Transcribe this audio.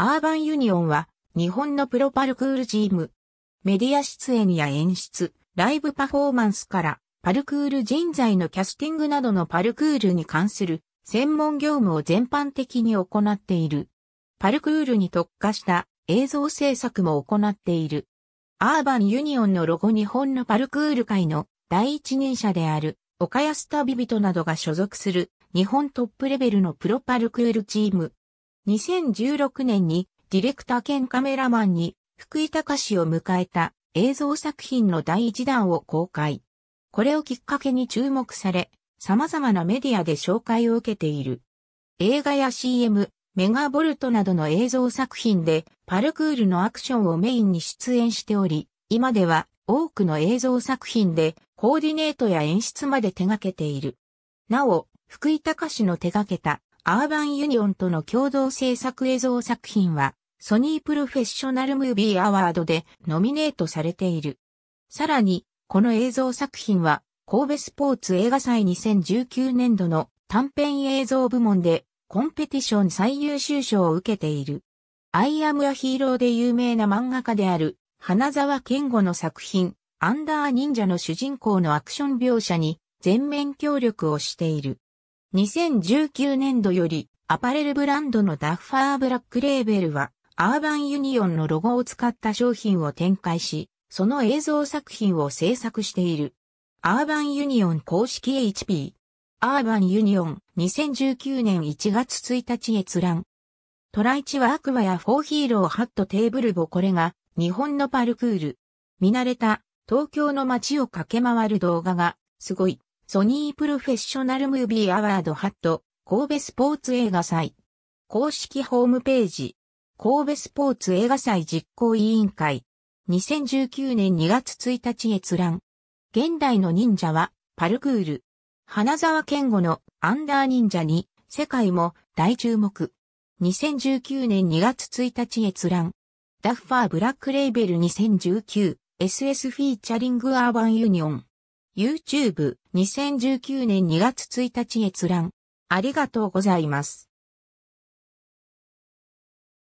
アーバンユニオンは日本のプロパルクールチーム。メディア出演や演出、ライブパフォーマンスからパルクール人材のキャスティングなどのパルクールに関する専門業務を全般的に行っている。パルクールに特化した映像制作も行っている。アーバンユニオンのロゴ日本のパルクール界の第一人者である岡安旅人などが所属する日本トップレベルのプロパルクールチーム2016年にディレクター兼カメラマンに福井隆を迎えた映像作品の第一弾を公開。これをきっかけに注目され、様々なメディアで紹介を受けている。映画や CM、メガボルトなどの映像作品でパルクールのアクションをメインに出演しており、今では多くの映像作品でコーディネートや演出まで手掛けている。なお、福井隆の手掛けたアーバンユニオンとの共同制作映像作品は、ソニープロフェッショナルムービーアワードでノミネートされている。さらに、この映像作品は、神戸スポーツ映画祭2019年度の短編映像部門でコンペティション最優秀賞を受けている。アイアムアヒーローで有名な漫画家である花沢健吾の作品、アンダー忍者の主人公のアクション描写に全面協力をしている。2019年度よりアパレルブランドのダッファーブラックレーベルはアーバンユニオンのロゴを使った商品を展開し、その映像作品を制作している。アーバンユニオン公式 HP。アーバンユニオン2019年1月1日閲覧。トライチはアクアやフォーヒーローハットテーブルボこれが日本のパルクール。見慣れた東京の街を駆け回る動画がすごい。ソニープロフェッショナルムービーアワードハット、神戸スポーツ映画祭。公式ホームページ。神戸スポーツ映画祭実行委員会。2019年2月1日閲覧。現代の忍者は、パルクール。花沢健吾のアンダー忍者に、世界も大注目。2019年2月1日閲覧。ダッファーブラックレーベル2019 SS フィーチャリングアーバンユニオン。YouTube2019 年2月1日閲覧。ありがとうございます。